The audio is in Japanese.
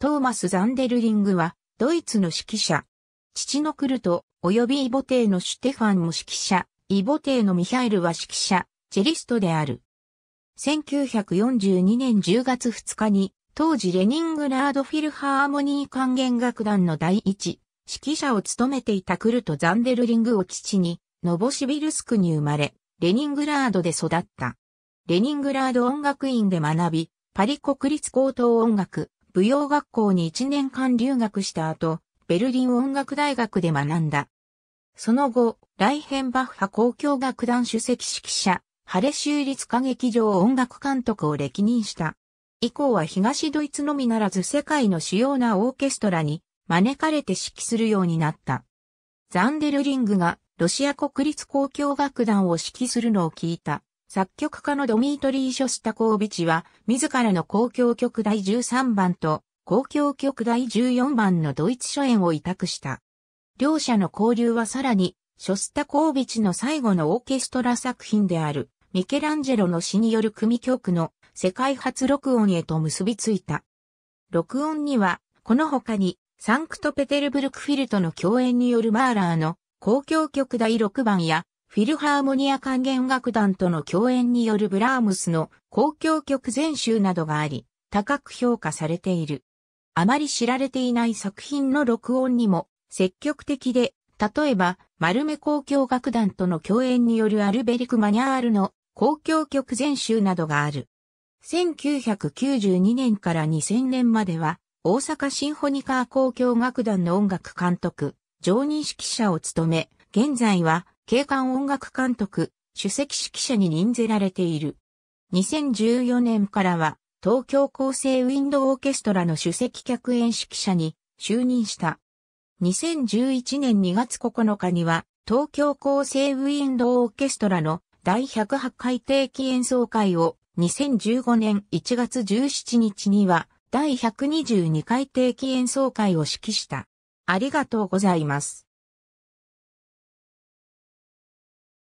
トーマス・ザンデルリングは、ドイツの指揮者。父のクルト、及びイボテーのシュテファンも指揮者、イボテーのミハイルは指揮者、チェリストである。1942年10月2日に、当時レニングラードフィルハーモニー管弦楽団の第一、指揮者を務めていたクルト・ザンデルリングを父に、ノボシビルスクに生まれ、レニングラードで育った。レニングラード音楽院で学び、パリ国立高等音楽舞踊学校に1年間留学した後、ベルリン音楽大学で学んだ。その後、ライヘンバッハ交響楽団主席指揮者、ハレ州立歌劇場音楽監督を歴任した。以降は東ドイツのみならず世界の主要なオーケストラに招かれて指揮するようになった。ザンデルリングがロシア国立交響楽団を指揮するのを聞いた。作曲家のドミートリー・ショスタコービチは、自らの公共曲第13番と、公共曲第14番のドイツ初演を委託した。両者の交流はさらに、ショスタコービチの最後のオーケストラ作品である、ミケランジェロの詩による組曲の世界初録音へと結びついた。録音には、この他に、サンクトペテルブルクフィルとの共演によるマーラーの公共曲第6番や、フィルハーモニア管弦楽団との共演によるブラームスの公共曲全集などがあり、高く評価されている。あまり知られていない作品の録音にも積極的で、例えば、丸目公共楽団との共演によるアルベリク・マニャールの公共曲全集などがある。1992年から2000年までは、大阪シンフォニカー公共楽団の音楽監督、常任指揮者を務め、現在は景観音楽監督、主席指揮者に任ぜられている。2014年からは、東京構成ウィンドオーケストラの主席客演指揮者に就任した。2011年2月9日には、東京構成ウィンドオーケストラの第108回定期演奏会を2015年1月17日には第122回定期演奏会を指揮した。ありがとうございます。